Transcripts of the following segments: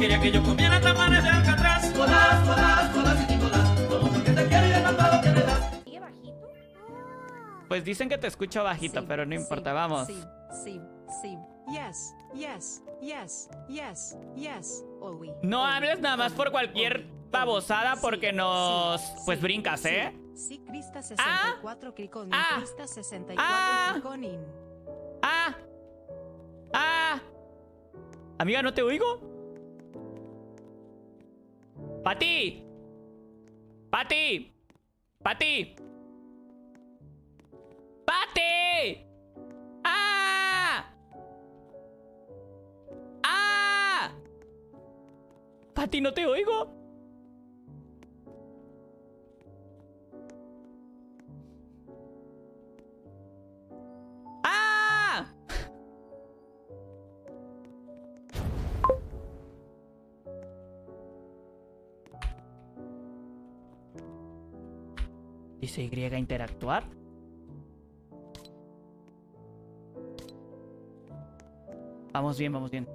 Quería que yo comiera tamales de Alcatraz. Colás, colás, colás y Nicolás. Como porque te quiero y el que le das. ¿Sigue bajito? Ah. Pues dicen que te escucho bajito, sí, pero no importa, sí, vamos. Sí, sí, sí. Yes, yes, yes, yes, yes. Oh, oui, no oh, hables nada más por cualquier babosada porque nos pues brincas, ¿eh? Sí, Crista 64 Criconin. Ah, Crista 64 ah, ah. ah. Ah. Amiga, no te oigo. ¡Pati! ¡Pati! ¡Pati! ¡Pati! ¡Ah! ¡Ah! ¡Pati, no te oigo! Dice Y interactuar. Vamos bien, vamos bien.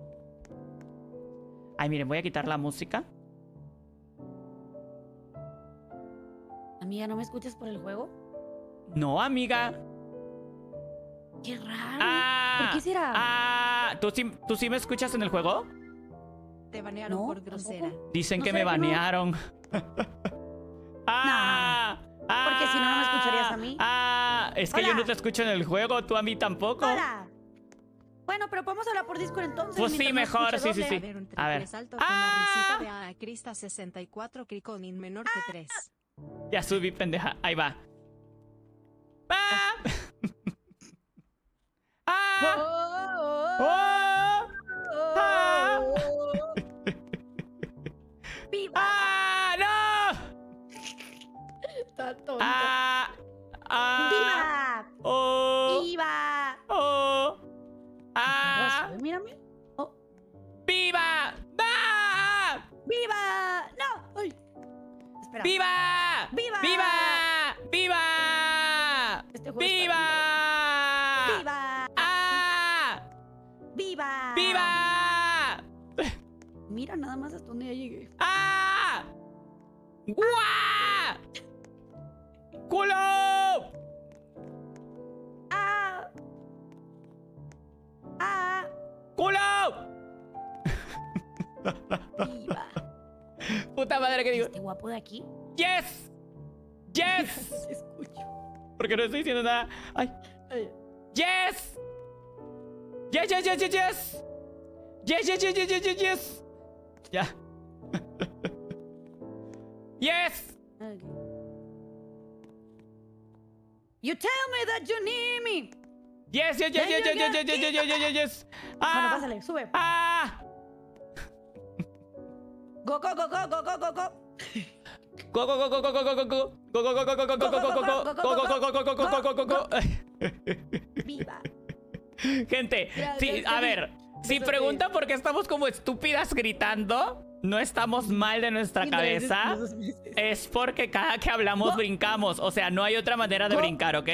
Ay, miren, voy a quitar la música. Amiga, ¿no me escuchas por el juego? No, amiga. Qué raro. Ah, ¿Por qué será? Ah, ¿tú sí, ¿tú sí me escuchas en el juego? Te banearon por grosera. Dicen que me banearon. Es que yo no te escucho en el juego, tú a mí tampoco. Bueno, pero podemos hablar por Discord entonces. Pues sí, mejor, sí, sí, sí. A ver, menor que Ya subí, pendeja. Ahí va. ¡Ah! ¡Ah! ¡Oh! ¡Oh! ¡Ah! ¡Ah ¡No! Está ¡Ah! ¡Viva! ¡Viva! ¡Viva! ¡Viva! Este ¡Viva! ¡Viva! ¡Ah! ¡Viva! ¡Viva! Mira nada más hasta dónde ya llegué. ¡Ah! ¡Guau! ¡Culo! ¡Ah! ¡Ah! ¡Culo! ¡Viva! Puta madre que digo. ¿Este guapo de aquí? ¡Yes! ¡Yes! Escucho. Porque no estoy diciendo nada. ¡Ay! ¡Yes! ¡Yes, yes, yes, yes, yes! ¡Yes, yes, yes, yes, yes, yes! Ya. ¡Yes! You tell me that you need me. Yes, yes, yes, yes, yes, yes, yes, yes, yes, ah. sube. Ah, go, go, go, go, go, go, go, go. Go, go, go, go, go, go, go, go, go. Go, go, go, go, go, go, go, go, go, go, go, go, go, go. go Gente, sí, a ver, si preguntan por qué estamos como estúpidas gritando, no estamos mal de nuestra cabeza. Es porque cada que hablamos brincamos. O sea, no hay otra manera de brincar, ¿ok?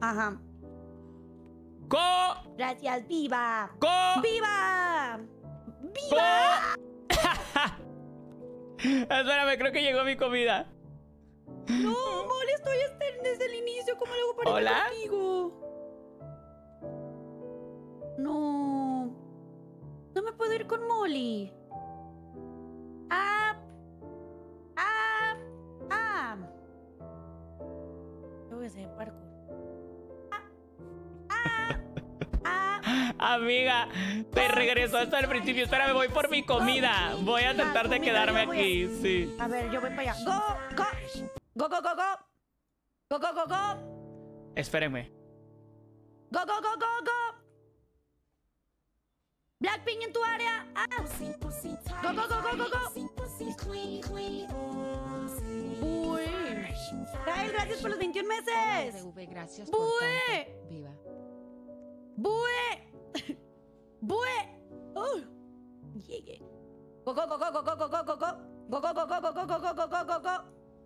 Ajá. ¡Go! Gracias, viva. ¡Go! ¡Viva! ¡Viva! Espérame, creo que llegó mi comida. No, Molly, estoy este, desde el inicio. ¿Cómo le hago para ir contigo? No. No me puedo ir con Molly. Ah. Ah. Ah. Tengo que hacer parkour. Amiga, te regreso hasta el principio. Espera, me voy por mi comida. Voy a tratar de quedarme aquí, sí. A ver, yo voy para allá. Go, go. Go, go, go, go. Go, go, go, go. Go, go, go, go, go. Blackpink en tu área. Ah. Go, go, go, go, go, go. Uy. gracias por los 21 meses. Bue. Viva. Bue. ¡Bue! Llegué. ¡Go, go, go, go, go, go, go, go, go, go! ¡Go, go, go, go, go, go, go, go, go,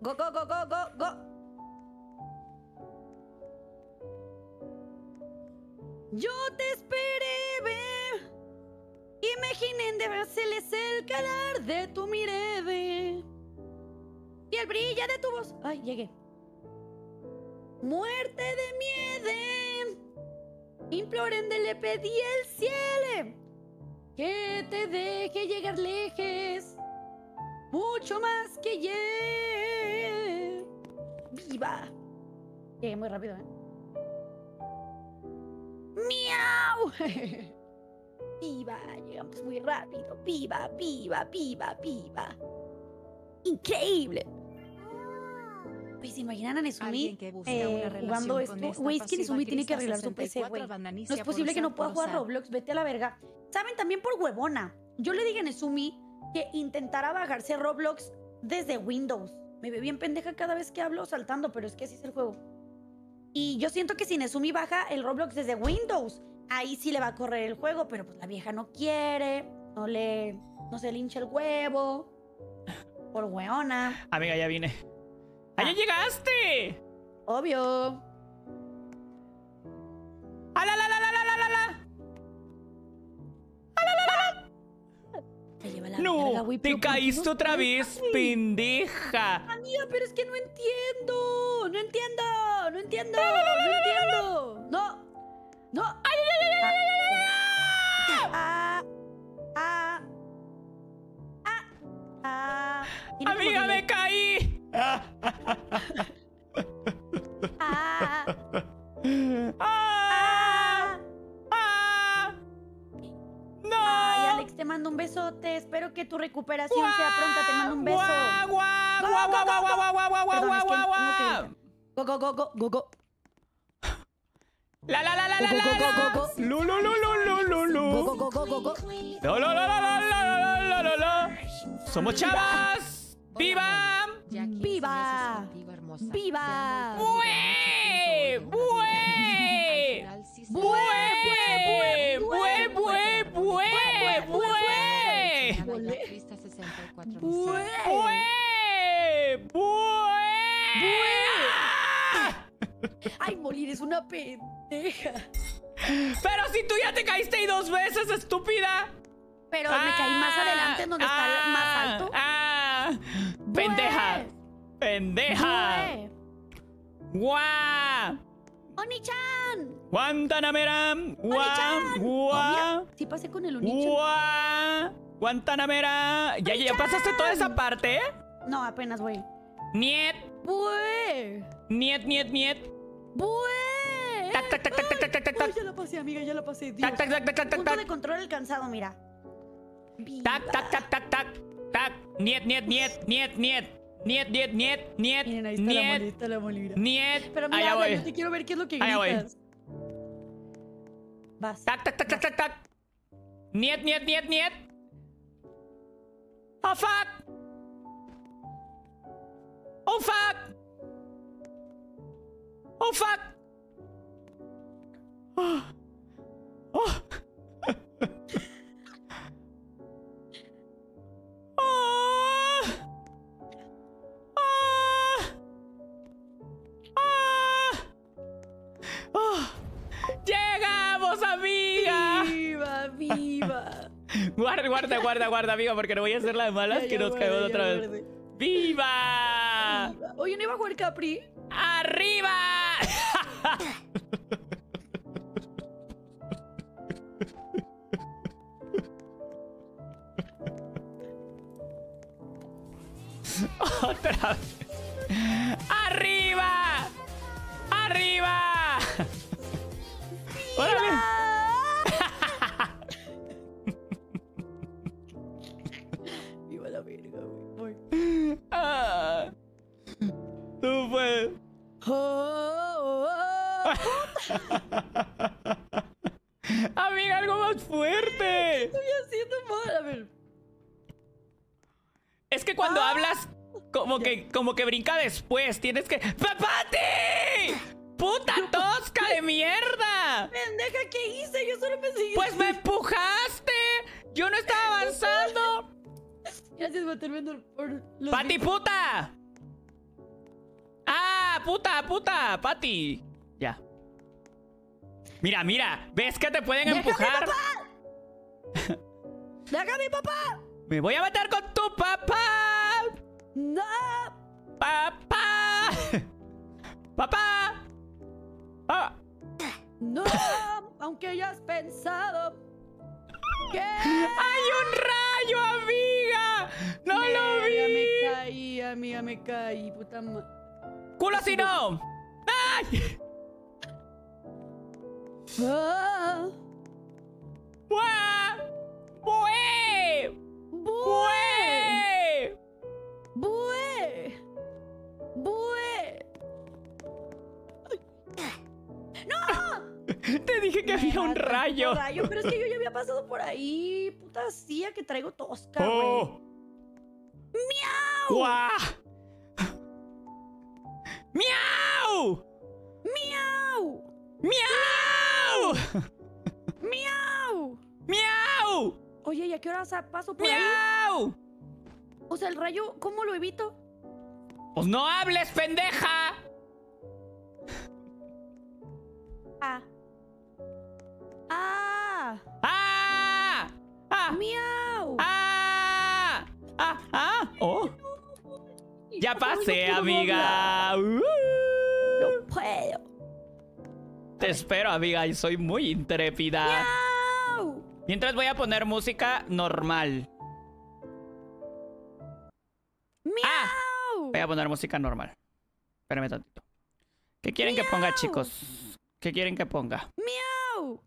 go, go, go! ¡Go, Yo te esperé, ve. Imaginen de verseles el calar de tu mireve. Y el brilla de tu voz. Ay, llegué. Muerte de miedo. Implorende le pedí el cielo que te deje llegar lejos, mucho más que yo ¡Viva! Llegué muy rápido, ¿eh? ¡Miau! ¡Viva! Llegamos muy rápido. ¡Viva, viva, viva, viva! ¡Increíble! Pues imaginan a Nezumi eh, jugando esto. Güey, es que Nezumi tiene que arreglar su PC, güey. No es posible que no pueda jugar Roblox, vete a la verga. Saben, también por huevona. Yo le dije a Nezumi que intentara bajarse Roblox desde Windows. Me ve bien pendeja cada vez que hablo saltando, pero es que así es el juego. Y yo siento que si Nezumi baja el Roblox desde Windows, ahí sí le va a correr el juego, pero pues la vieja no quiere, no le, no se lincha el huevo, por hueona. Amiga, ya vine. ¡Allá ¡Ah! llegaste! Obvio. ¡Ala, ¡Ah, la, la, la, ¡Ah, la, la, la, la! Te lleva la, no, la te caíste otra vez, pendeja. Amiga, pero es que no entiendo. No entiendo, no entiendo, no entiendo. No, no. ¡Ay, ay, ay, ay, ah, ah, ah, Amiga, me caí. ¡Ah! ¡Ah! ¡No! Ay, Alex, te mando un besote. Espero que tu recuperación sea pronta. Te mando un beso. Somos chavas. ¡Viva! ¡Viva! Mm. ¡Viva! Contigo, hermosa. ¡Viva! ¡Bue! ¡Bue! ¡Bue! ¡Bue! ¡Bue! ¡Bue! ¡Bue! ¡Bue! ¡Bue! ¡Bue! ¡Ay, morir! es una pendeja! Pero si tú ya te caíste ahí dos veces, estúpida. Pero ah, caí más ah, adelante en donde está ah, más alto. Ah, ¡Pendeja! ¡Pendeja! ¡Guau! ¡Oni-chan! ¡Guantanamera! ¡Guau! ¡Guau! si pasé con el oni ¡Guantanamera! ¿Ya, ¿Ya pasaste toda esa parte? No, apenas voy. ¡Niet! ¡Bue! ¡Niet, niet, niet! ¡Bue! ¡Tac, tac, tac, tac, tac, tac, tac! ya lo pasé, amiga, ya lo pasé. ¡Tac, tac, tac, tac, tac, tac! Punto de control alcanzado, mira. tac, tac, tac, tac! ¡Tac! ¡Niet, niet, niet, niet, niet! Нет, niet, нет, нет, Miren, ahí Pero mira, yo te quiero ver qué es lo que gritas. Vas. Tac, tac, tac, tac, tac, tac. Niet, niet, niet, niet. Oh, fuck. Oh, fuck. Oh, fuck. oh. oh. Guarda, guarda, guarda, guarda, amigo, porque no voy a hacer las malas que nos caemos otra vez. ¡Viva! Oye, ¿no iba a jugar Capri? ¡Arriba! Otra vez. como que brinca después. Tienes que... ¡Pati! ¡Puta tosca de mierda! ¡Pendeja, ¿qué hice? Yo solo pensé... ¡Pues me empujaste! ¡Yo no estaba avanzando! Gracias, por los... ¡Pati, puta! ¡Ah, puta, puta! ¡Pati! Ya. Mira, mira. ¿Ves que te pueden empujar? Mi papá! ¡Deja a mi papá! ¡Me voy a matar con tu papá! ¡No! ¡Papá! ¡Papá! ¡Ah! No, aunque hayas pensado que... ¡Hay un rayo, amiga! ¡No lo vi! Amiga, me caí, amiga, me caí, puta madre. ¡Culo no! ¡Ay! Ah. ¡Bué! ¡Bué! ¡Bue! Te dije que había un rayo. rayo, pero es que yo ya había pasado por ahí. Puta silla que traigo tosca, güey. Oh. ¡Miau! ¡Guau! ¡Miau! ¡Miau! ¡Miau! ¡Miau! ¡Miau! Oye, ¿y a qué hora paso por ahí? ¡Miau! O sea, el rayo, ¿cómo lo evito? ¡Pues no hables, pendeja! Ya pasé, amiga. Uh. No puedo. Te espero, amiga, y soy muy intrépida. Mientras voy a poner música normal. Miau. Ah, voy a poner música normal. Espérame tantito. ¿Qué quieren que ponga, chicos? ¿Qué quieren que ponga? ¡Miau!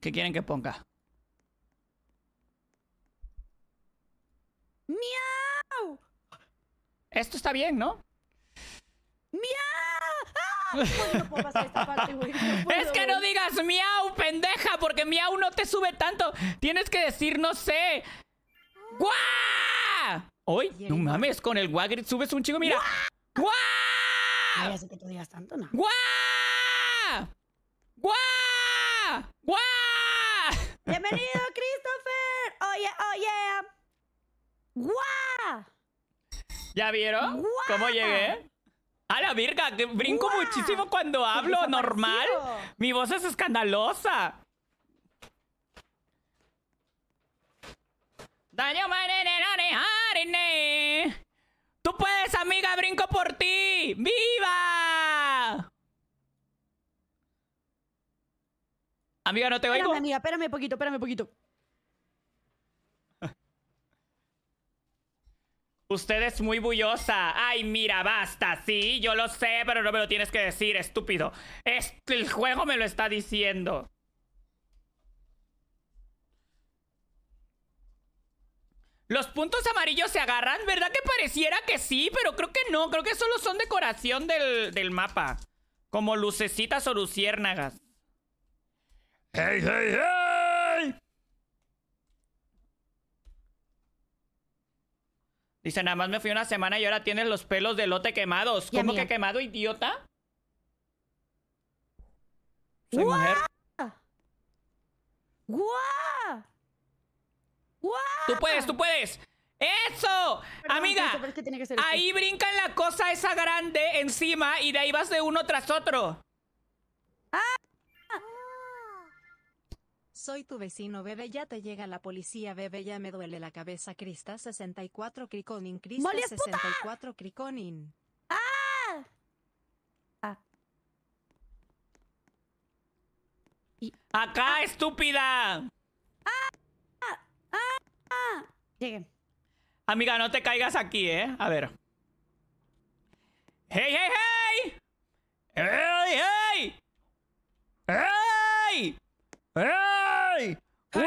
¿Qué quieren que ponga? ¡Miau! Esto está bien, ¿no? ¡Miau! ¡Ah! es que no digas miau, pendeja, porque miau no te sube tanto. Tienes que decir, no sé. ¡Guau! ¡Hoy! No mames, con el Wagrid subes un chico, mira. ¡Guau! Ay, que tanto, ¡Guau! ¡Bienvenido, Christopher! ¡Oye, oye! Guá. ¡Guau! ¿Ya vieron cómo llegué? A la virga, brinco muchísimo cuando hablo normal. Mi voz es escandalosa. Daño Tú puedes, amiga, brinco por ti. ¡Viva! Amiga, no te oigo. Espérame, amiga, espérame poquito, espérame poquito. Usted es muy bullosa. Ay, mira, basta. Sí, yo lo sé, pero no me lo tienes que decir, estúpido. el juego me lo está diciendo. Los puntos amarillos se agarran, ¿verdad que pareciera que sí? Pero creo que no, creo que solo son decoración del, del mapa. Como lucecitas o luciérnagas. ¡Hey, hey, hey! Dice, nada más me fui una semana y ahora tienes los pelos de lote quemados. ¿Cómo que quemado, idiota? ¿Soy ¡Guau! ¡Guau! ¡Guau! ¡Tú puedes, tú puedes! ¡Eso! Amiga, ahí este. brincan la cosa esa grande encima y de ahí vas de uno tras otro. ¡Ah! Soy tu vecino bebé, ya te llega la policía bebé, ya me duele la cabeza, Crista 64 Criconin, Crista 64 Criconin. ¡Ah! ah. Y, ¡Acá, ah, estúpida! Ah, ah. ah. Amiga, no te caigas aquí, ¿eh? A ver. ¡Hey, hey, hey! ¡Hey, hey! ¡Hey! ¡Hey! ¡No!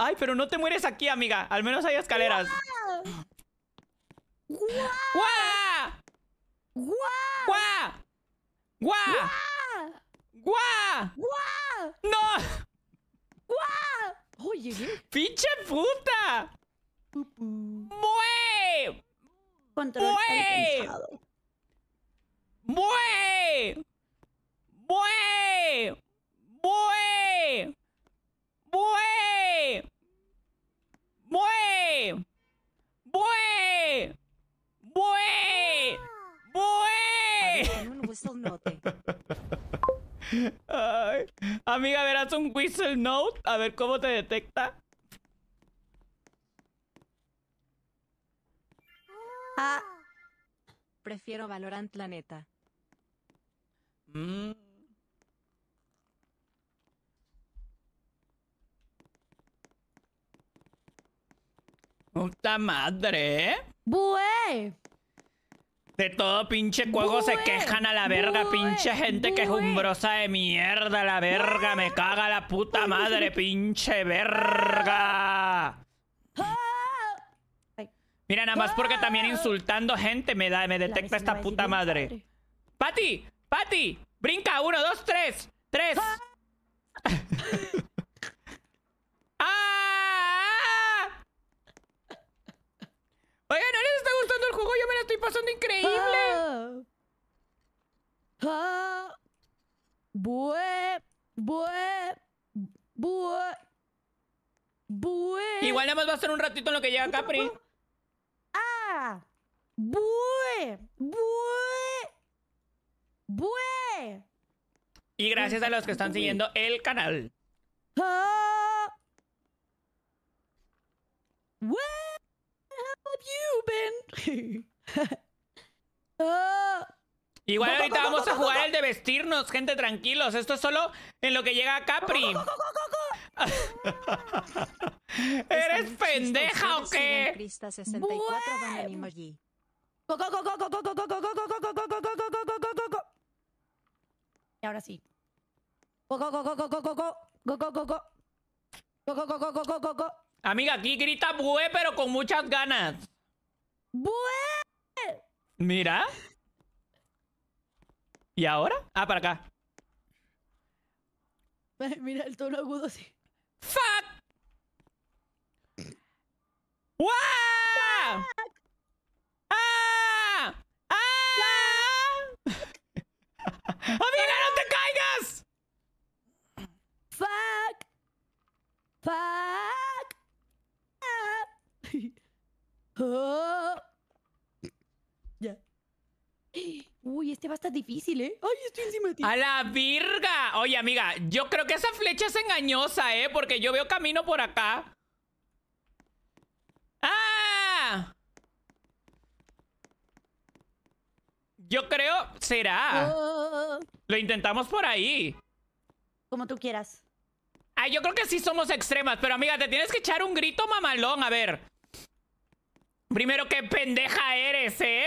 Ay, pero no te mueres aquí, amiga. Al menos hay escaleras. ¡No! ¡Guau! ¡Oye! ¡Pinche puta! ¡Mue! Control ¡Bue! ¡Bue! ¡Bue! ¡Bue! ¡Bue! ¡Bue! ¡Bue! ¡Bue! Amiga, verás un whistle note. A ver cómo te detecta. Ah. Prefiero Valorant la neta. Mm. ¡Puta madre! ¿eh? ¡Bue! De todo pinche juego se quejan a la verga, pinche gente ¡Bue! quejumbrosa de mierda, la verga, me ¡Ah! caga la puta madre, pinche verga. ¡Ah! Mira, nada más porque también insultando gente me da, me detecta esta puta madre. ¡Pati! ¡Pati! ¡Brinca! ¡Uno, dos, tres! ¡Tres! Ah. ¡Ah! Oigan, ¿no les está gustando el juego? Yo me lo estoy pasando increíble. Ah. Ah. Igual nada más va a ser un ratito en lo que llega Capri. ¡Ah! ¡Bue! ¡Bue! ¡Bue! Y gracias a los que están siguiendo el canal. you Igual ahorita vamos a jugar el de vestirnos, gente, tranquilos. Esto es solo en lo que llega a Capri. ¿Eres pendeja o qué? Crista 64 y ahora sí. Amiga, aquí grita bué, pero con muchas ganas. ¡Bué! Mira. ¿Y ahora? Ah, para acá. Mira el tono agudo, sí. Fuck! Wah! Ah! ¡Ah! ¡Ah! ¡Amiga, no te caigas! Fuck! Fuck! Ah. oh. Yeah. Uy, este va a estar difícil, ¿eh? Ay, estoy encima de ti. ¡A la virga! Oye, amiga, yo creo que esa flecha es engañosa, ¿eh? Porque yo veo camino por acá. ¡Ah! Yo creo... ¿Será? Ah. Lo intentamos por ahí. Como tú quieras. Ah, yo creo que sí somos extremas. Pero, amiga, te tienes que echar un grito mamalón. A ver. Primero, qué pendeja eres, ¿eh?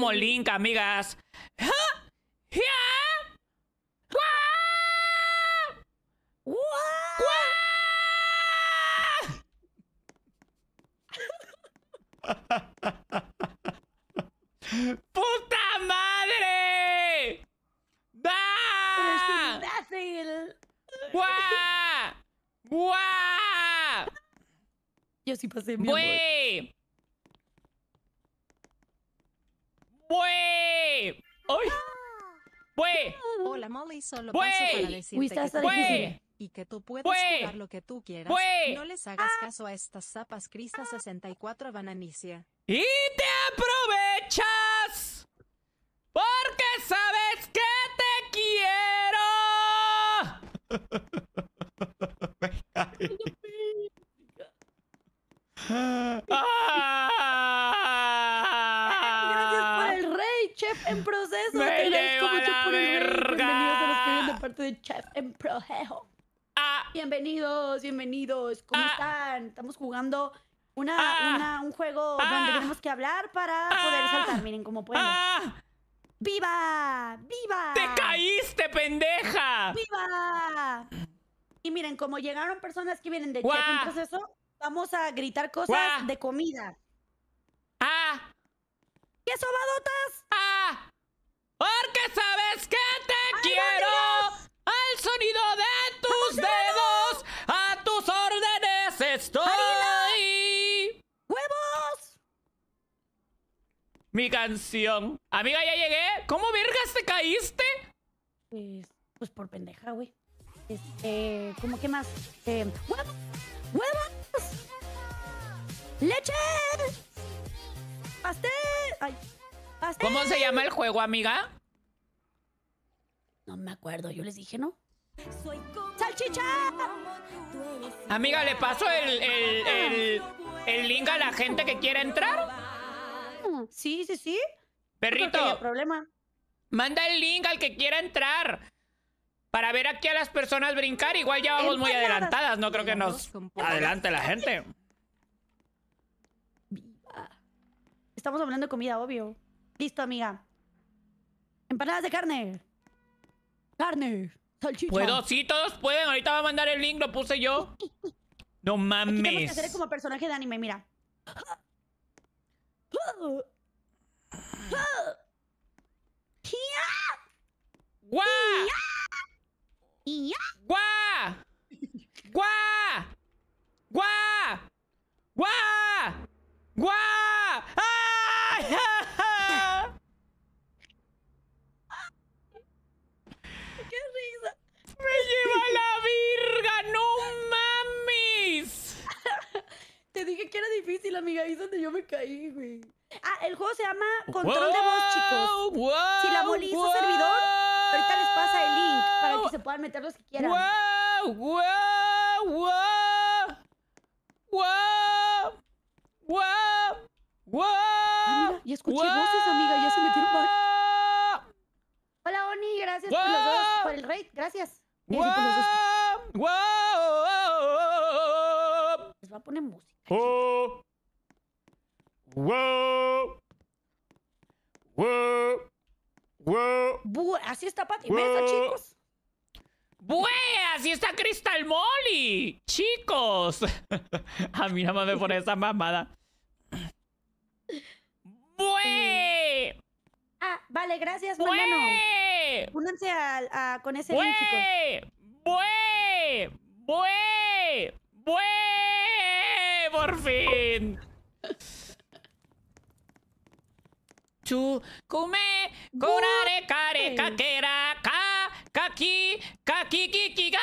como Link, amigas. ¡Puta madre! ¡Da! ¡Guau! ¡Guau! Yo sí pasé mi Pues, que y que tú puedes pues, jugar lo que tú quieras. Pues. No les hagas caso a estas zapas Crista 64 ah. Bananicia. Y te aprovechas porque sabes que te quiero. Gracias por el rey, chef en proceso. de Chef en Ah. Bienvenidos, bienvenidos. ¿Cómo ah. están? Estamos jugando una, ah. un juego ah. donde tenemos que hablar para poder saltar. Miren cómo pueden. ¡Viva! ¡Viva! ¡Te caíste, pendeja! ¡Viva! Y miren, como llegaron personas que vienen de Chef entonces proceso, vamos a gritar cosas de comida. ¡Ah! ¡Qué badotas! ¡Ah! ¡Orques Mi canción. Amiga, ya llegué. ¿Cómo vergas te caíste? Pues, pues por pendeja, güey. Este, ¿cómo que más? Eh, ¡Huevos! ¡Huevos! ¡Leche! ¡Pastel! ¿Cómo se llama el juego, amiga? No me acuerdo, yo les dije, ¿no? ¡Salchicha! Amiga, ¿le paso el, link a la gente que quiera entrar? Sí, sí, sí. Perrito. problema. Manda el link al que quiera entrar. Para ver aquí a las personas brincar. Igual ya vamos muy adelantadas. No creo que nos adelante la gente. Estamos hablando de comida, obvio. Listo, amiga. Empanadas de carne. Carne. Salchicha. ¿Puedo? Sí, todos pueden. Ahorita va a mandar el link. Lo puse yo. No mames. Aquí tenemos que hacer como personaje de anime, mira. Gua! Gua! Gua! Gua! se llama Control de Voz, chicos. si la bonita wow, servidor, ahorita les pasa el link para que se puedan meter los que quieran. ¡Wow! ¡Wow! ¡Wow! ¡Wow! Ah, ya escuché voces, amiga. Ya se metieron por... Hola, Oni. Gracias por los dos. Por el raid. Gracias. por ¡Wow! Les voy a poner música. Oh. Bue, así está Pati Mesa, chicos. ¡Bue! ¡Así está Crystal Molly! ¡Chicos! A mí nada más me pone esa mamada. ¡Bue! Ah, vale, gracias, ¡Bue! Manano. Únanse a, con ese ¡Bue! link, chicos. ¡Bue! ¡Bue! ¡Bue! ¡Por fin! chu kume korare kare kakera ka kaki kaki kiki ga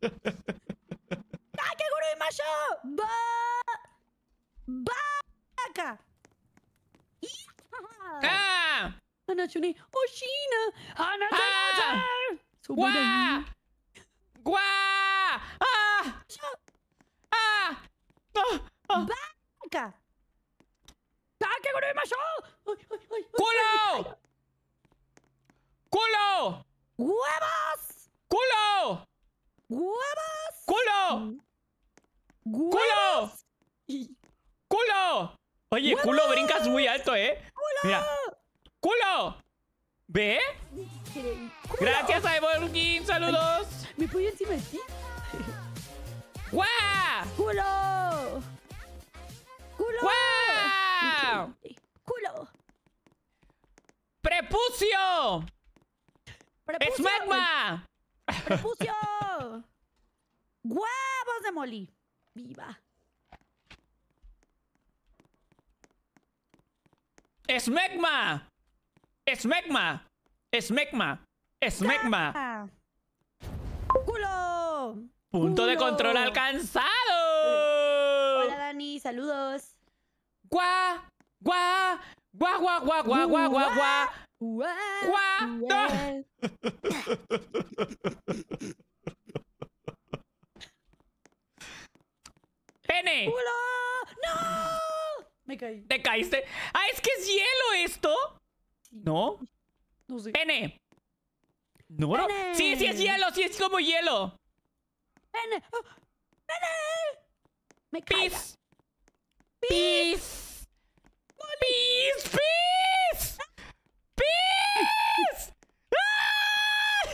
掛け狂いましょうバーバーカいっかーあなちゅにおしいなあなただぜそばだよわーあーあーあーバーカ ¡Huevos! ¡Culo! ¡Culo! ¡Culo! ¡Culo! ¡Culo! Oye, culo, brincas muy alto, ¿eh? Mira. ¡Culo! ¿Ve? Gracias, Cyborgin. ¡Saludos! ¿Me puedo encima de ti? ¡Guau! ¡Culo! ¡Culo! ¡Culo! ¡Prepucio! ¡Prepucio! ¡Esmagma! ¡Prepucio! ¡Guavos de Molly! ¡Viva! ¡Es magma! ¡Es magma! ¡Culo! ¡Punto de control alcanzado! Hola Dani, saludos. Gua, gua, gua, gua, gua, gua, gua... Gua... gua. gua N. ¡No! Me caí. ¿Te caíste? ¡Ah, es que es hielo esto! ¿No? No Pene. No, Sí, sí es hielo, sí es como hielo. Pene. Oh, pene. Me caí. Pis. Pis. Peace, peace. Peace. ¡Ah!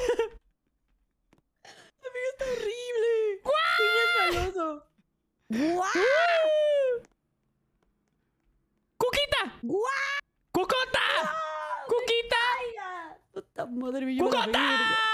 Amigo, está horrible. ¡Guau! ¡Guau! ¡Cuquita! ¡Guau! ¡Cucota! ¡Guau! ¡Cuquita! ¡Puta madre mía! ¡Cucota!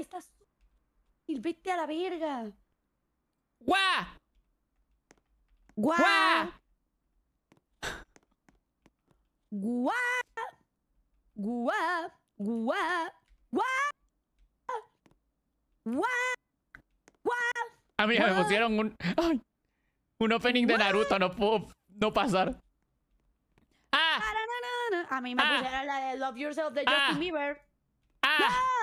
estás. Vete a la verga. Gua Gua Gua Gua Gua Gua Gua Gua A mí me pusieron un. un opening de Naruto, no puedo no pasar. ¡Ah! A mí me ah. pusieron la de Love Yourself de ah. Justin Bieber. ¡Ah!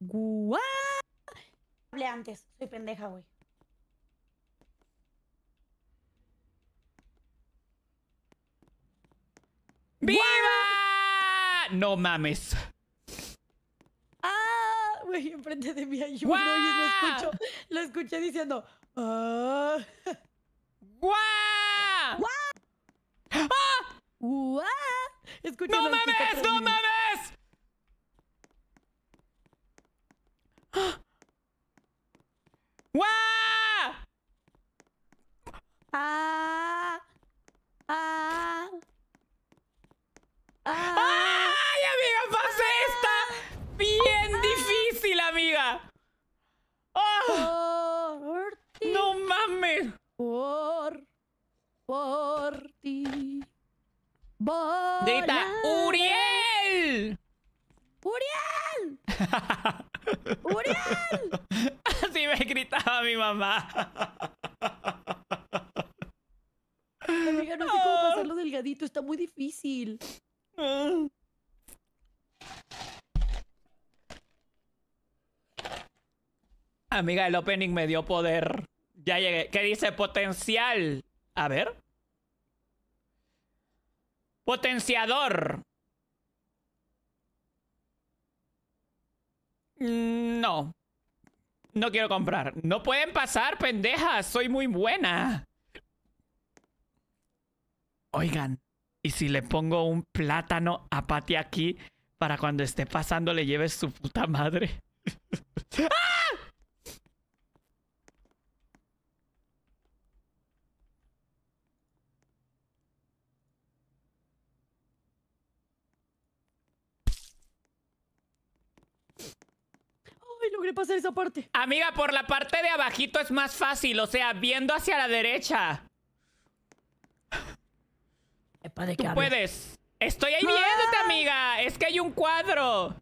Guá, Hablé antes, soy pendeja, güey. ¡Viva! No mames. ¡Ah! Güey, enfrente de mí hay uno y lo escucho. Lo escuché diciendo. guá, ¡Ah! ¡Ah! ¡No mames! ¡No mames! ¡Guau! ¡Ah! ¡Ah! ¡Ah! ¡Ay, amiga! ¡Pasé ah. esta! ¡Bien ah. difícil, amiga! ¡Oh! ¡No mames! Por... Por ti... Grita, ¡Uriel! ¡Uriel! ¡Uriel! Así me gritaba mi mamá. Amiga, no sé cómo ah. pasarlo delgadito, está muy difícil. Ah. Amiga, el opening me dio poder. Ya llegué. ¿Qué dice potencial? A ver. Potenciador. Mm, no. No quiero comprar. No pueden pasar, pendejas. Soy muy buena. Oigan, ¿y si le pongo un plátano a Patty aquí para cuando esté pasando le lleves su puta madre? ¡Ah! pasar esa parte? Amiga, por la parte de abajito es más fácil, o sea, viendo hacia la derecha. No Tú puedes. Estoy ahí ah. viéndote, amiga. Es que hay un cuadro.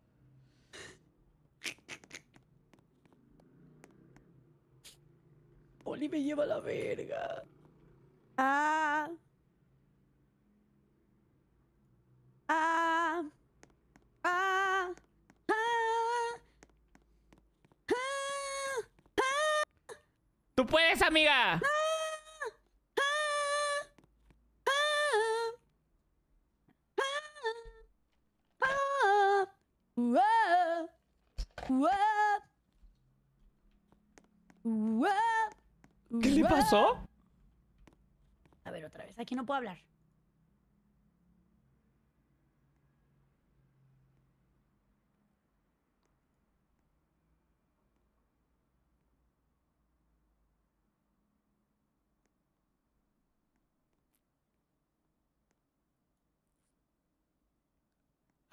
Oli me lleva la verga. Ah. Ah. ah. ah. ¡Tú puedes, amiga! ¿Qué le pasó? A ver, otra vez. Aquí no puedo hablar.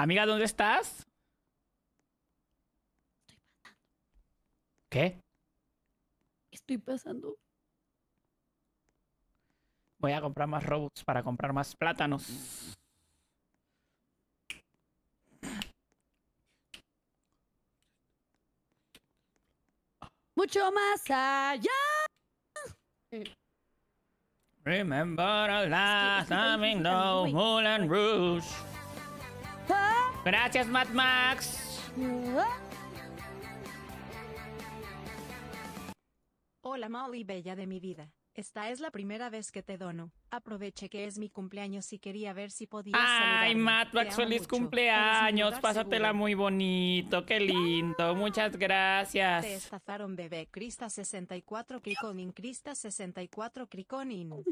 Amiga, ¿dónde estás? Estoy pasando. ¿Qué? Estoy pasando. Voy a comprar más robots para comprar más plátanos. Mucho más allá. Remember the last time in Moulin Rouge. Gracias, Mad Max. Hola, Molly Bella de mi vida. Esta es la primera vez que te dono. Aproveche que es mi cumpleaños y quería ver si podías. Ay, Matt Max, feliz cumpleaños. Pásatela muy bonito. Qué ah. lindo. Muchas gracias. Te estafaron, bebé. Crista 64 Criconin. Crista 64 Criconin.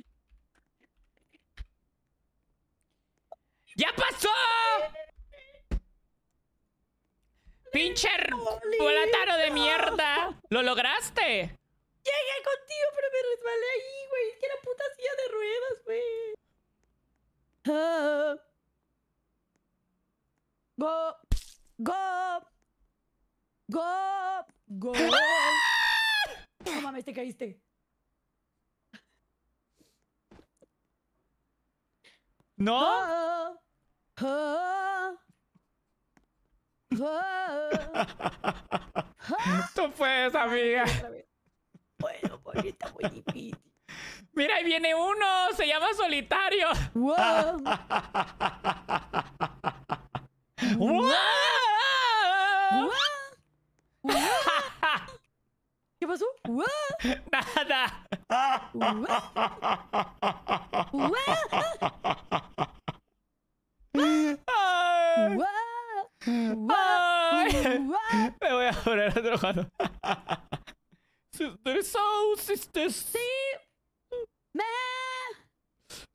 ¡Ya pasó! ¡Pinche volataro de mierda! ¡Lo lograste! Llegué contigo, pero me resbalé ahí, güey. Es que era puta silla de ruedas, güey. Ah. go, go, go, go. No mames, te caíste. ¿No? Tú puedes, amiga. Bueno, porque está muy difícil. Mira, ahí viene uno. Se llama Solitario. Wow. wow. wow. wow. ¿Qué pasó? Nada. Me voy a poner otro lado. Sister Soul, Sister Sí. Me.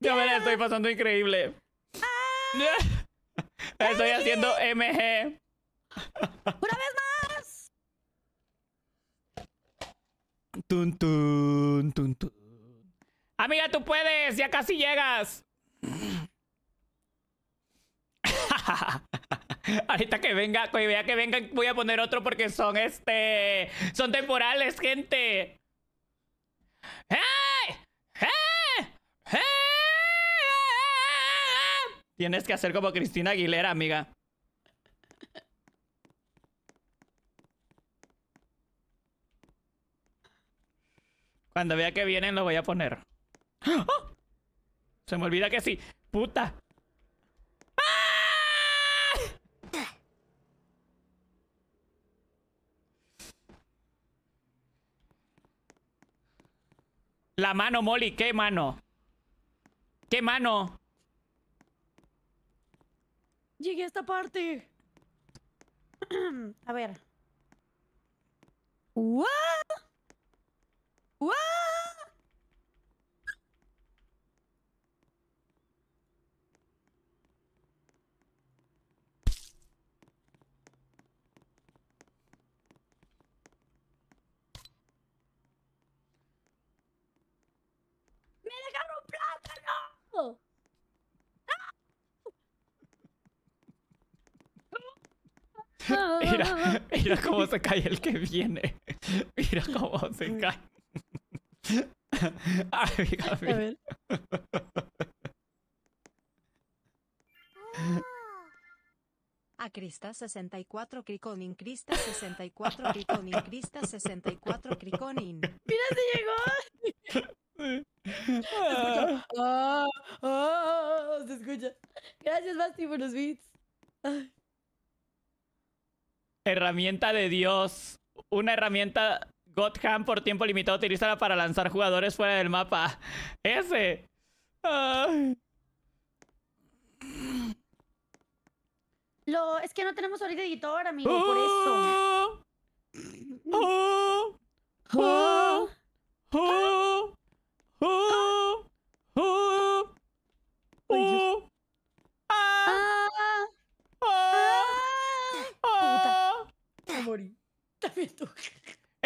Yo me la estoy pasando increíble. Ah. Estoy haciendo MG. ¡Una vez más! tun, tun, tun, tun. Amiga, tú puedes, ya casi llegas. Ahorita que venga, que voy a poner otro porque son este. Son temporales, gente. Tienes que hacer como Cristina Aguilera, amiga. Cuando vea que vienen lo voy a poner. ¡Ah! Se me olvida que sí. ¡Puta! ¡Ah! La mano, Molly. ¿Qué mano? ¿Qué mano? Llegué a esta parte. a ver. Wow ¡Wow! ¡Me un plátano! mira cómo se cae el que viene. Mira cómo se cae. a ver. A Crista 64 Criconin, Crista 64 Criconin, Crista 64 Criconin. ¡Mira, se llegó! Se escucha. Ah. Ah, ah, se escucha. Gracias, Basti, por los beats. Herramienta de Dios. Una herramienta Gotham por tiempo limitado utilízala para lanzar jugadores fuera del mapa. Ese. Lo, es que no tenemos ahorita editor, amigo, por eso. Oh, oh, oh, oh,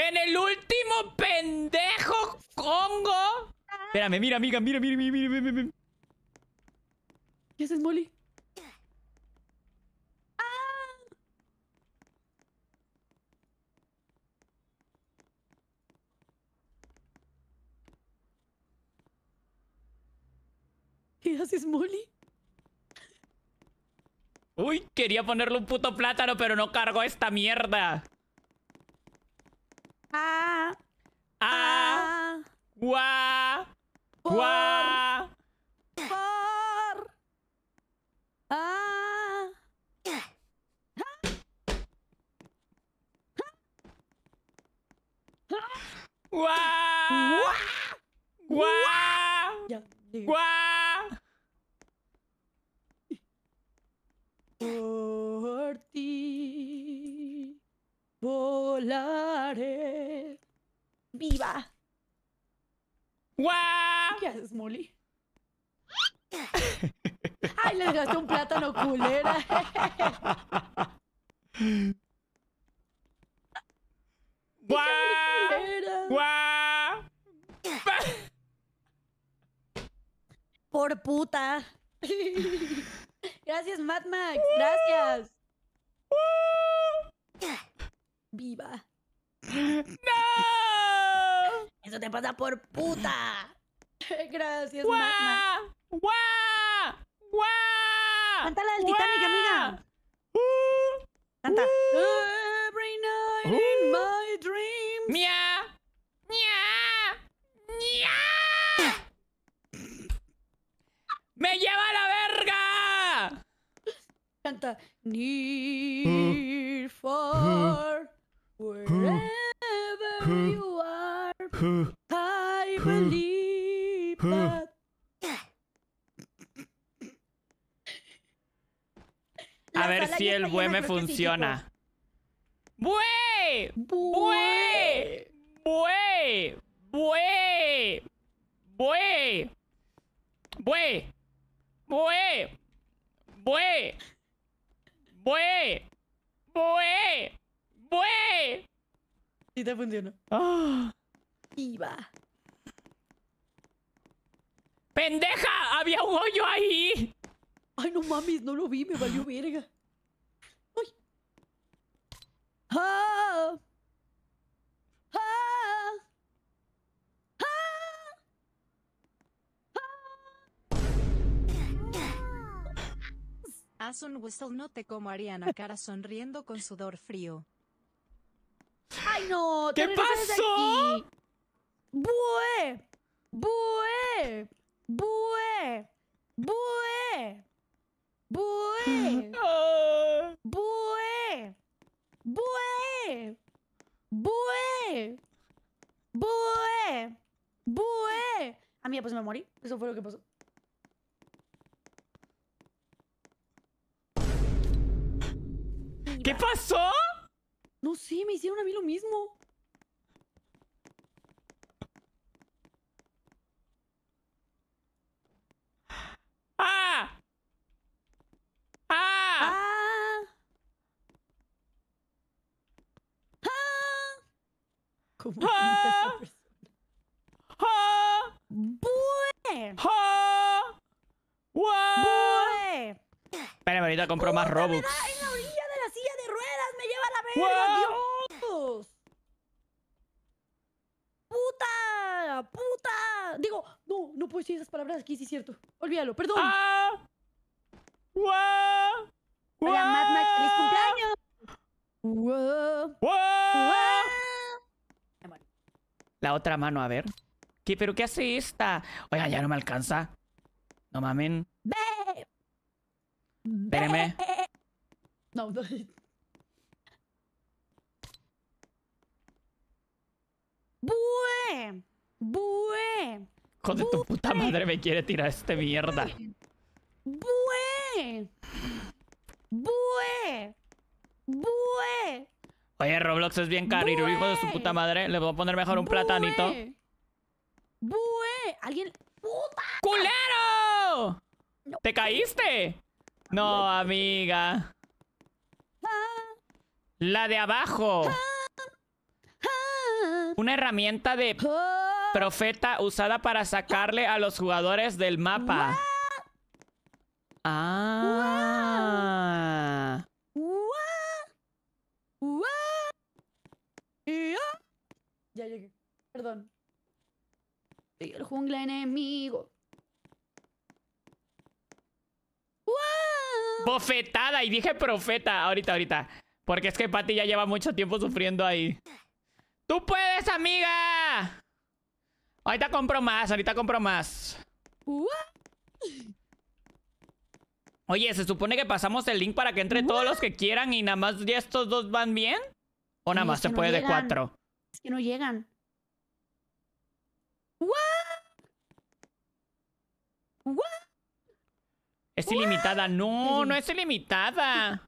en el último pendejo congo. Espérame, mira, amiga, mira, mira, mira, mira, mira. ¿Qué haces, Molly? ¿Qué haces, Molly? Uy, quería ponerle un puto plátano, pero no cargo esta mierda. Ah. Ah. Guá. Guá. Por. Ah. Guá. Guá. Guá. Por ti volaré viva. Guau. ¿Qué haces, Molly? ¡Ay, les gasté un plátano culera! ¡Guau! ¡Guau! Por puta. Gracias, Mad Max. Gracias. ¡Viva! ¡No! Eso te pasa por puta. Gracias, ¡Guau! ¡Guau! la del Titanic, amiga. ¡Uh! Canta. every night in ¡Uh! my dreams. ¡Me lleva a la verga! Canta. Uh. Near far wherever you are. A ver si el bue me funciona. ¡Bue! ¡Bue! ¡Bue! ¡Bue! ¡Bue! ¡Bue! ¡Bue! ¡Bue! ¡Bue! ¡Bue! ¡Bue! te funciona. ¡Pendeja! ¡Había un hoyo ahí! Ay, no mames, no lo vi, me valió verga. Ay. ¡Ah! ¡Ah! ah. ah. Haz un whistle te como Ariana Cara sonriendo con sudor frío. ¡Ay, no! ¿Qué pasó? Bue. Bue. Bue. Bue. Bue. Bue. Bue. Bue. Bue. Bue. Ah, mira, pues me morí. Eso fue lo que pasó. ¿Qué pasó? No sé, me hicieron a mí lo mismo. ¡Ah! ¡Ah! ¡Ah! ¡Ah! ¿Cómo ¡Ah! ¡Ah! ¡Bue! ¡Ah! ¡Bue! Espera, ahorita compro más Robux. En la orilla de la silla de ruedas me lleva la verga, Dios. No, puedo decir esas palabras aquí, sí es cierto. Olvídalo, perdón. ¡Ah! feliz cumpleaños. La otra mano, a ver. ¿Qué, pero qué hace esta? Oiga, ya no me alcanza. No mamen. ¡Ve! No, no. ¡Bue! ¡Hijo de tu puta madre me quiere tirar este mierda. ¡Bue! ¡Bue! ¡Bue! Oye, Roblox es bien carril hijo de su puta madre. Le voy a poner mejor un platanito. ¡Bue! ¿Alguien? ¡Puta! ¡Culero! ¿Te caíste? No, amiga. Ah. La de abajo. Ah. Ah. Una herramienta de... Profeta usada para sacarle a los jugadores del mapa. Ah. Ya llegué. Perdón. El jungla enemigo. Bofetada y dije profeta ahorita, ahorita. Porque es que Patty ya lleva mucho tiempo sufriendo ahí. ¡Tú puedes, amiga! Ahorita compro más, ahorita compro más. Oye, ¿se supone que pasamos el link para que entre todos los que quieran y nada más ya estos dos van bien? ¿O nada más se puede de cuatro? Es que no llegan. Es ilimitada. No, no es ilimitada.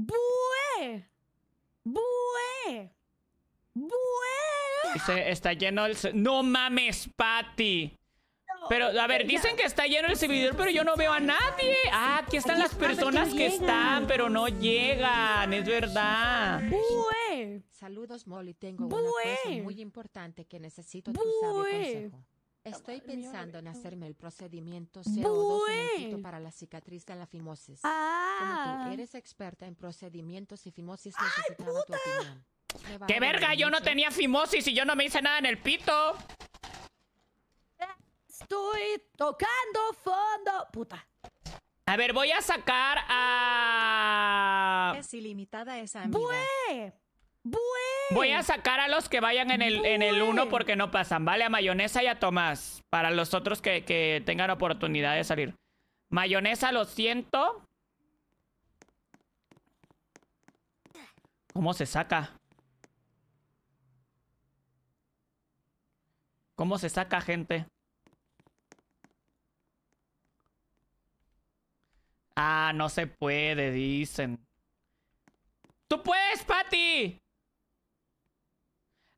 ¡Bue! ¡Bue! ¡Bue! Dice está lleno el... ¡No mames, Patty! Pero, a ver, dicen que está lleno el servidor, pero yo no veo a nadie. Ah, aquí están las personas que están, pero no llegan. Es verdad. Bue. Saludos, Molly. Tengo una cosa muy importante que necesito tu sabio consejo. Estoy pensando en hacerme el procedimiento CO2 para la cicatriz de la fimosis. Ah. Como tú ah. eres experta en procedimientos y fimosis, ¡Ay, puta! ¡Qué verga! Yo no tenía fimosis y yo no me hice nada en el pito. Estoy tocando fondo. Puta. A ver, voy a sacar a... Es ilimitada esa Voy a sacar a los que vayan en el, en el 1 porque no pasan, ¿vale? A Mayonesa y a Tomás. Para los otros que, que tengan oportunidad de salir. Mayonesa, lo siento. ¿Cómo se saca? ¿Cómo se saca, gente? Ah, no se puede, dicen. ¡Tú puedes, Patty!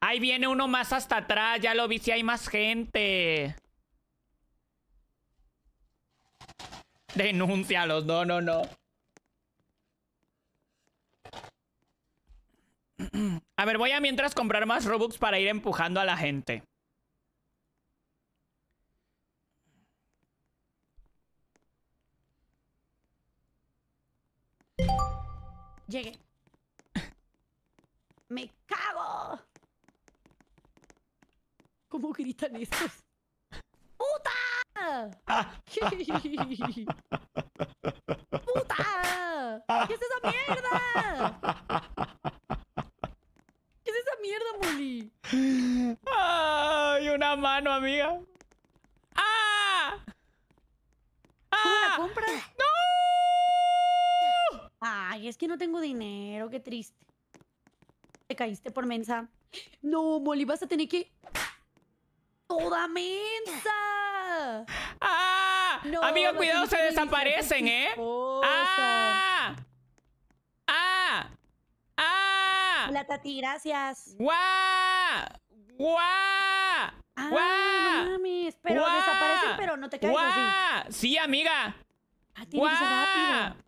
Ahí viene uno más hasta atrás. Ya lo vi, si hay más gente. Denúncialos. No, no, no. A ver, voy a mientras comprar más Robux para ir empujando a la gente. Llegué. ¡Me cago! ¿Cómo gritan estos? ¡Puta! ¡Puta! ¿Qué es esa mierda? ¿Qué es esa mierda, Molly? ¡Ay, una mano, amiga! ¡Ah! ¡Ah! ¿Tú la ¡Ah! compras? ¡No! Ay, es que no tengo dinero, qué triste. Te caíste por mensa. No, Molly, vas a tener que ¡Ah! Amiga, cuidado, se desaparecen, ¿eh? ¡Ah! ¡Ah! ¡Ah! La Tati, gracias. ¡Guau! ¡Guau! Ah, ¡Guau! no mames. Pero desaparecen, pero no te caigas así. Sí, amiga. Ah, rápido.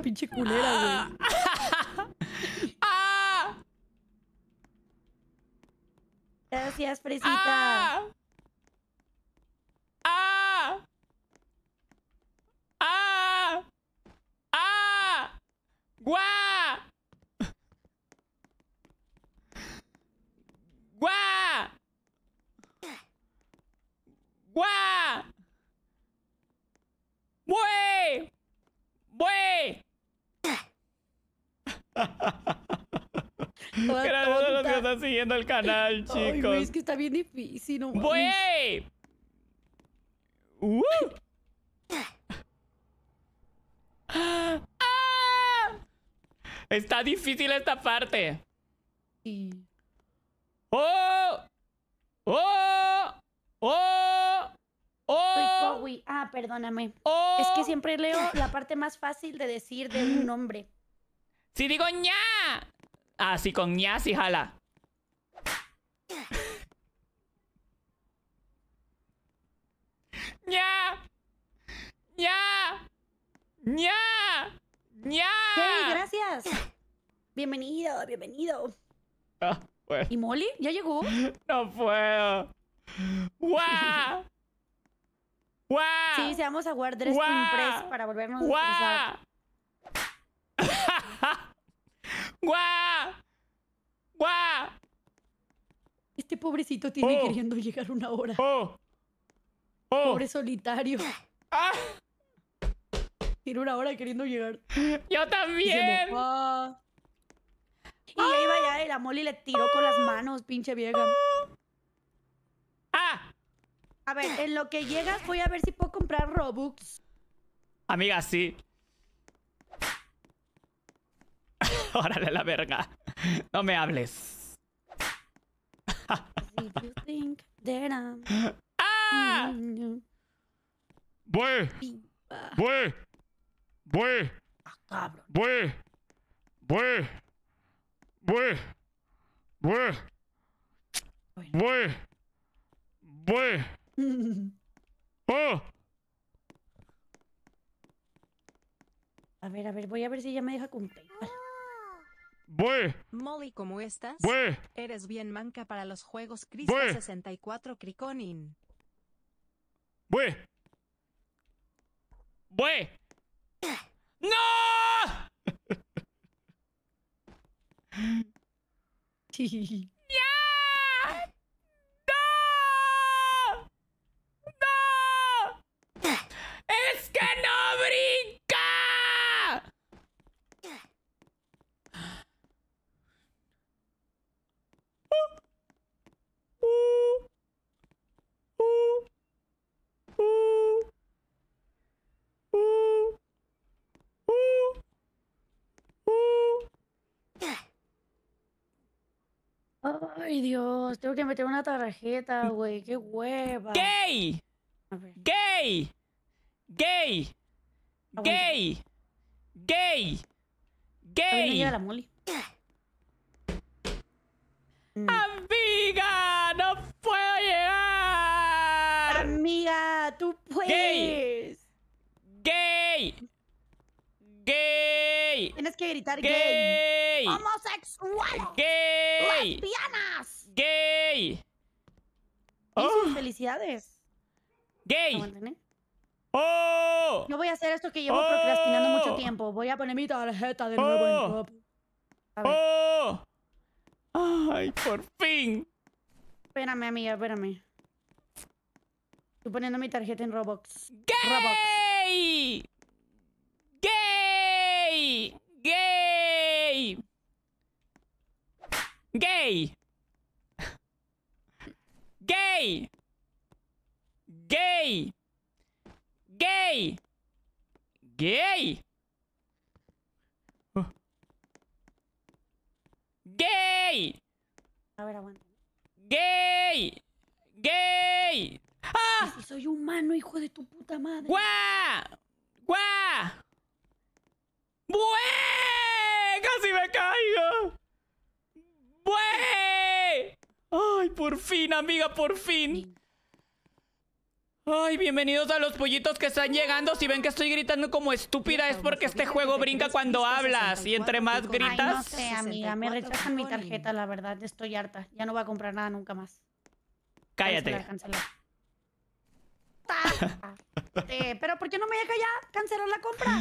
pinche culera, güey. Ah. Gracias, fresita. ¡Ah! ¡Ah! ¡Ah! ¡Ah! ¡Guá! ¡Guá! ¡Bue! ¡Bue! Gracias todos los que están siguiendo el canal, chicos. es que está bien difícil, ¿no? ¡Güey! ¡Uh! ¡Ah! Está difícil esta parte. Sí. ¡Oh! ¡Oh! ¡Oh! ¡Oh! oh ah, perdóname. ¡Oh! Es que siempre leo la parte más fácil de decir de un nombre. Si digo ña. Ah, sí, con ña sí jala. ña. ña. ña. ña. Hey, gracias. Bienvenido, bienvenido. Ah, ¿Y Molly? ¿Ya llegó? No fue. ¡Guau! ¡Guau! Sí, se vamos a guardar este para volvernos a ¡Guau! ¡Guau! Este pobrecito tiene oh. queriendo llegar una hora. Oh. Oh. Pobre solitario. Ah. Tiene una hora queriendo llegar. Yo también. Y ahí va ya el amor y le tiró con las manos, pinche vieja. Ah. A ver, en lo que llegas voy a ver si puedo comprar Robux. Amiga, sí. Órale, la verga. No me hables. ¡Ah! ¡Bue! ¡Bue! ¡Bue! ¡Bue! ¡Bue! ¡Bue! ¡Bue! ¡Bue! ¡Bue! ¡Oh! A ver, a ver, voy a ver si ya me deja con PayPal. Bue. Molly, ¿cómo estás? Eres bien manca para los juegos crisis 64 Criconin. Bue. Bue. ¡No! Tengo que meter una tarjeta, mm. güey. ¡Qué hueva! ¡Gay! ¡Gay! ¡Gay! ¡Gay! ¡Gay! ¡Gay! Mm. ¡Amiga! ¡No puedo llegar! ¡Amiga! ¡Tú puedes! ¡Gay! ¡Gay! Tienes que gritar gay. gay. ¡Homosexual! ¡Gay! ¡Gay! Oh. ¡Felicidades! ¡Gay! ¡Oh! no voy a hacer esto que llevo oh. procrastinando mucho tiempo. Voy a poner mi tarjeta de nuevo en top. Oh. ¡Oh! ¡Ay, por fin! Espérame, amiga, espérame. Estoy poniendo mi tarjeta en Roblox. ¡Gay! ¡Gay! ¡Gay! ¡Gay! Gay. Gay. Gay. Gay. Oh. Gay. A Gay. Gay. ¡Ah! soy humano, hijo de tu puta madre. ¡Guau! ¡Guau! ¡Bué! Ay, por fin, amiga, por fin. Ay, bienvenidos a los pollitos que están llegando. Si ven que estoy gritando como estúpida es porque este juego brinca cuando hablas y entre más gritas... Ay, no sé, amiga, me rechazan mi tarjeta, la verdad. Estoy harta. Ya no voy a comprar nada nunca más. Cállate. Pero ¿por qué no me deja ya cancelar la compra?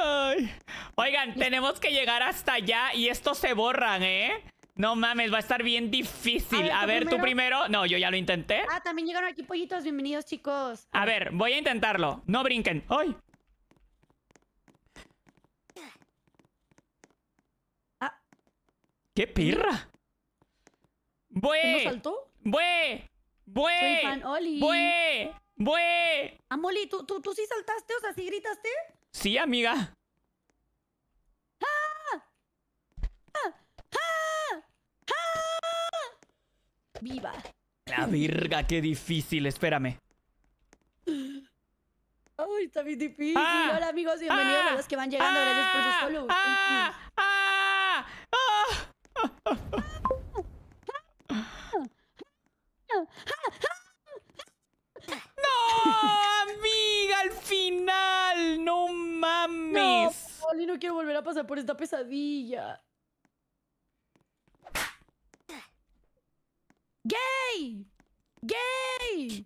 Ay. Oigan, tenemos que llegar hasta allá y estos se borran, ¿eh? No mames, va a estar bien difícil. A ver, tú primero. No, yo ya lo intenté. Ah, también llegaron aquí pollitos. Bienvenidos, chicos. A ver, voy a intentarlo. No brinquen. ¡Ay! Ah. ¡Qué pirra! ¡Bue! ¿No saltó? ¡Bue! ¡Bue! ¡Bue! ¡Bue! Amoli, ah, ¿tú, tú, ¿tú sí saltaste? O sea, ¿sí gritaste? Sí, amiga. ¡Ah! ¡Ah! ¡Ah! viva. La virga, qué difícil, espérame. Ay, está bien difícil. Ah, Hola amigos, bienvenidos a los que van ah, llegando. Gracias por sus ah, follows. ¡Ah! ¡No, amiga! ¡Al final! ¡No mames! No, no quiero volver a pasar por esta pesadilla. ¡Gay! ¡Gay!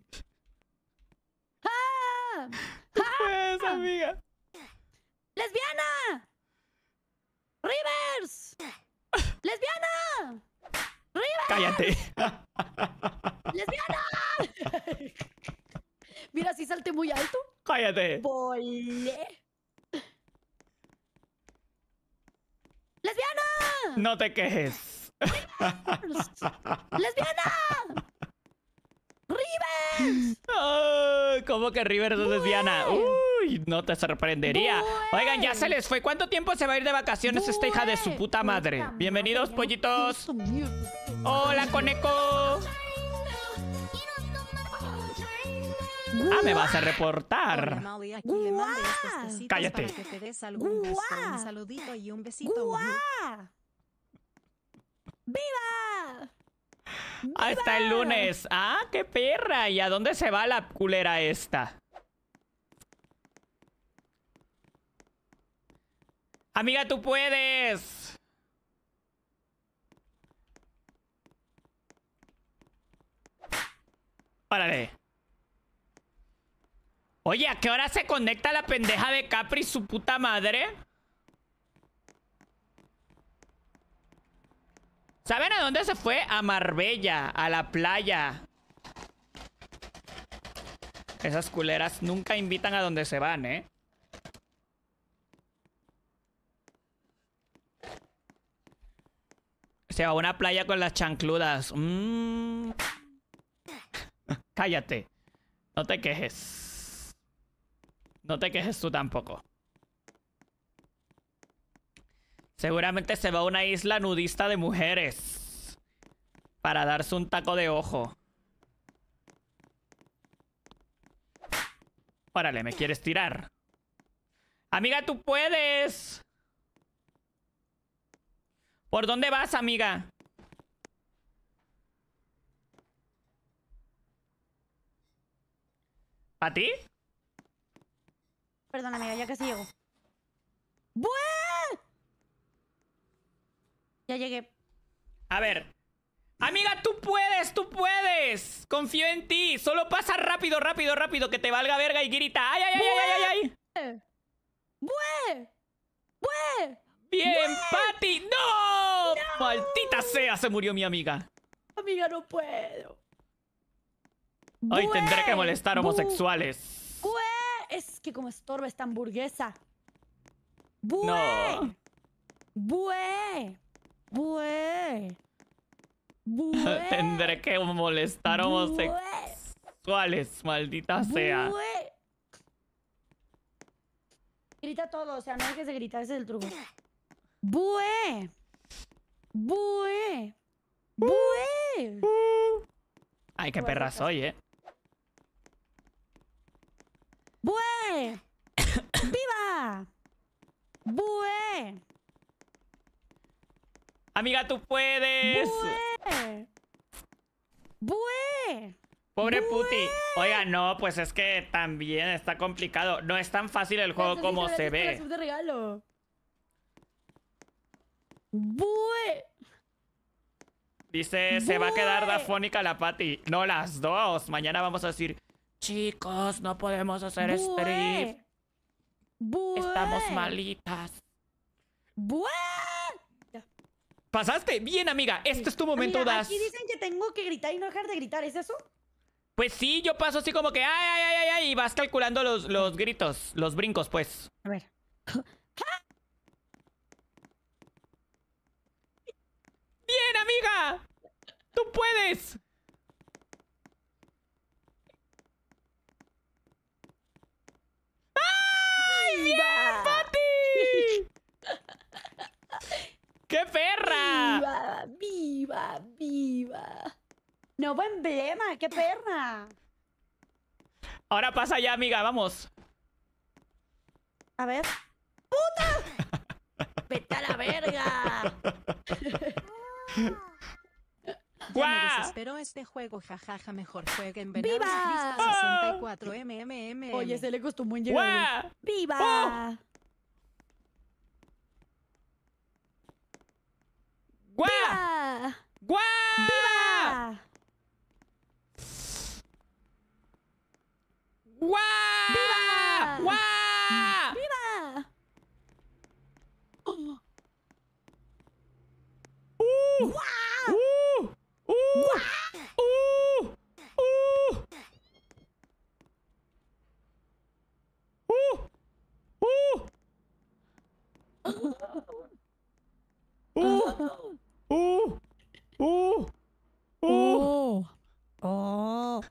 ¡Ah! ¡Ah! amiga! ¡Lesbiana! ¡Rivers! ¡Lesbiana! ¡Rivers! ¡Cállate! ¡Lesbiana! Mira, si salte muy alto. ¡Cállate! ¡Volé! ¡Lesbiana! No te quejes. ¡Rivers! ¡Lesbiana! ¡Rivers! ¿Cómo que Rivers es lesbiana? ¡Uy! No te sorprendería. Oigan, ya se les fue. ¿Cuánto tiempo se va a ir de vacaciones esta hija de su puta madre? Bienvenidos, pollitos. ¡Hola, coneco! Ah, me vas a reportar. Este Cállate. Un saludito y un besito. ¡Viva! Hasta ah, el lunes. ¡Ah, qué perra! ¿Y a dónde se va la culera esta? Amiga, tú puedes. Párale. Oye, ¿a qué hora se conecta la pendeja de Capri su puta madre? ¿Saben a dónde se fue? A Marbella, a la playa. Esas culeras nunca invitan a donde se van, ¿eh? Se va a una playa con las chancludas. Mm. Cállate. No te quejes. No te quejes tú tampoco. Seguramente se va a una isla nudista de mujeres. Para darse un taco de ojo. Órale, ¿me quieres tirar? Amiga, tú puedes. ¿Por dónde vas, amiga? ¿A ti? Perdón, amiga, ya casi llego. ¡Buah! Ya llegué. A ver. Amiga, tú puedes, tú puedes. Confío en ti. Solo pasa rápido, rápido, rápido. Que te valga verga y grita. ¡Ay, ay, ay, ay, ay, ay! ¡Bue! ¡Bue! ¡Bien, Patty! ¡No! ¡Maldita sea! Se murió mi amiga. Amiga, no puedo. Hoy tendré que molestar homosexuales. ¡Bue! Es que como estorba esta hamburguesa. ¡Bue! ¡Bue! Bue. Bue. Tendré que molestar a homosexuales, maldita Bue. sea. Grita todo, o sea, no hay que se gritar, ese es el truco. Bue. Bue. Bue. Ay, qué perra soy, eh. Bue. ¡Viva! Bue. Amiga, tú puedes. ¡Bue! ¡Bue! Pobre puti. Oiga, no, pues es que también está complicado. No es tan fácil el juego como se ve. regalo. ¡Bue! Dice, se va a quedar dafónica la Patty. No, las dos. Mañana vamos a decir, chicos, no podemos hacer stream. Estamos malitas. ¡Bue! ¿Pasaste? Bien, amiga. Este es tu momento, Das. Aquí dicen que tengo que gritar y no dejar de gritar. ¿Es eso? Pues sí, yo paso así como que ay, ay, ay, ay, y vas calculando los, gritos, los brincos, pues. A ver. ¡Bien, amiga! ¡Tú puedes! ¡Ay, bien, Pati! ¡Qué perra! ¡Viva, viva, viva! ¡Nuevo emblema! ¡Qué perra! Ahora pasa ya, amiga, vamos. A ver. ¡Puta! ¡Vete a la verga! ¡Guau! Espero Me desesperó este juego, jajaja, ja, ja, mejor jueguen ¡Viva! 64 MMM. Oye, se le costó buen llegar. ¡Viva! ¡Oh! ¡Guau! ¡Viva! ¡Guau! ¡Viva! ¡Guau! ¡Oh! ¡Oh! ¡Oh! ¡Oh!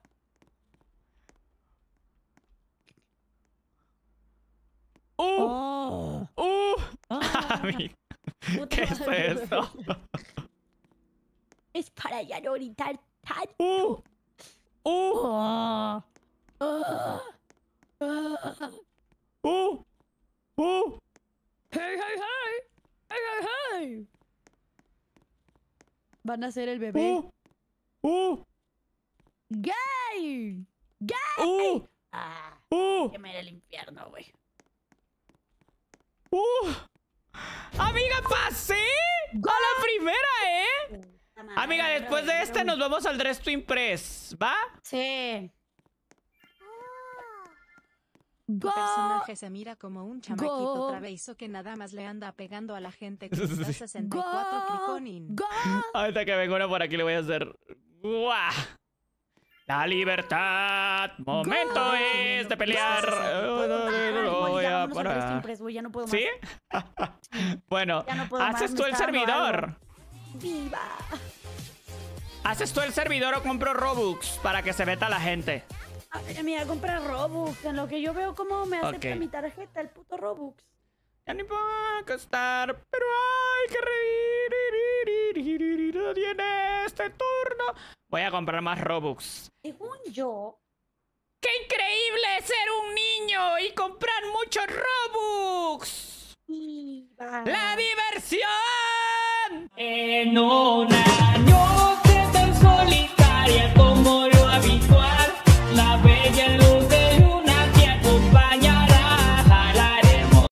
¡Oh! ¡Uh! Oh. Ah. ¿Qué es Es para ya no gritar tanto. ¡Oh! ¡Oh! ¡Oh! ¡Oh! ¡Hey, hey, hey! ¡Hey, hey, hey! Van a ser el bebé. Uh, uh. ¡Gay! ¡Gay! Uh. ¡Uh! ¡Ah! Que me infierno, güey. Amiga, pasé. ¡A la primera, eh! Amiga, después de este nos vamos al Dress to Impress, ¿va? Sí. El personaje se mira como un chamaquito traveso que nada más le anda pegando a la gente con 64 cliconin. Ahorita que vengo uno por aquí le voy a hacer... ¡Guau! La libertad, momento es de pelear. No, puedo más. ¿Sí? bueno, haces tú el servidor. Viva. Haces tú el servidor o compro Robux para que se meta la gente voy a comprar Robux. En lo que yo veo como me acepta mi tarjeta, el puto Robux. Ya ni puedo costar, pero hay que reír en este turno. Voy a comprar más Robux. Según yo... ¡Qué increíble ser un niño y comprar muchos Robux! ¡La diversión! En un año...